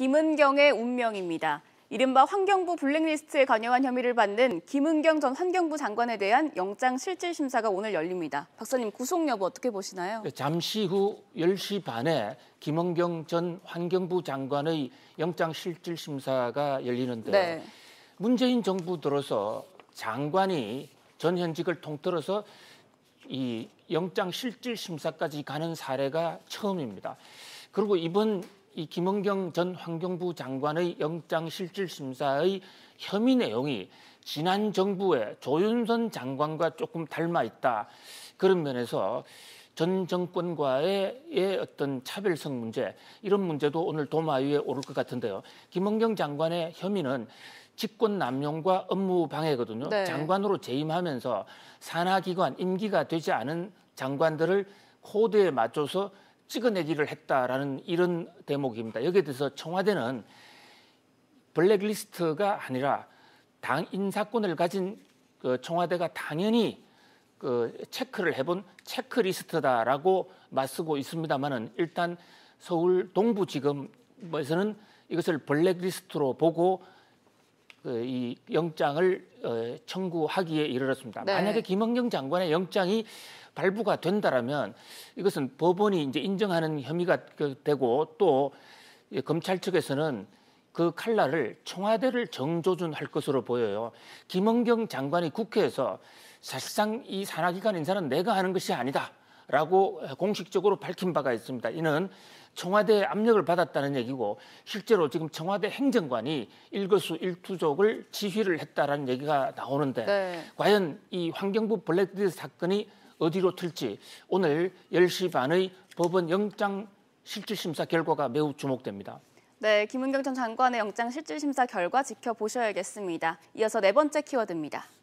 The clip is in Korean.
김은경의 운명입니다. 이른바 환경부 블랙리스트에 관여한 혐의를 받는 김은경 전 환경부 장관에 대한 영장 실질 심사가 오늘 열립니다. 박사님 구속 여부 어떻게 보시나요? 예, 잠시 후 10시 반에 김은경 전 환경부 장관의 영장 실질 심사가 열리는데 네. 문재인 정부 들어서 장관이 전 현직을 통틀어서 이 영장 실질 심사까지 가는 사례가 처음입니다. 그리고 이번 이 김은경 전 환경부 장관의 영장 실질 심사의 혐의 내용이 지난 정부의 조윤선 장관과 조금 닮아 있다 그런 면에서 전 정권과의 어떤 차별성 문제 이런 문제도 오늘 도마 위에 오를 것 같은데요. 김은경 장관의 혐의는 직권 남용과 업무 방해거든요. 네. 장관으로 재임하면서 산하 기관 임기가 되지 않은 장관들을 코드에 맞춰서 찍어내기를 했다라는 이런 대목입니다. 여기에 대해서 청와대는 블랙리스트가 아니라 당 인사권을 가진 그 청와대가 당연히 그 체크를 해본 체크리스트다라고 맞쓰고 있습니다만은 일단 서울 동부지검에서는 이것을 블랙리스트로 보고 어, 이 영장을 어, 청구하기에 이르렀습니다. 네. 만약에 김원경 장관의 영장이 발부가 된다라면 이것은 법원이 이제 인정하는 혐의가 그 되고 또 검찰 측에서는 그 칼날을 청와대를 정조준할 것으로 보여요. 김원경 장관이 국회에서 사실상 이 산하기관 인사는 내가 하는 것이 아니다라고 공식적으로 밝힌 바가 있습니다. 이는 청와대의 압력을 받았다는 얘기고 실제로 지금 청와대 행정관이 일거수 일투족을 지휘를 했다라는 얘기가 나오는데 네. 과연 이 환경부 블랙리스트 사건이 어디로 튈지 오늘 10시 반의 법원 영장 실질심사 결과가 매우 주목됩니다. 네, 김은경 전 장관의 영장 실질심사 결과 지켜보셔야겠습니다. 이어서 네 번째 키워드입니다.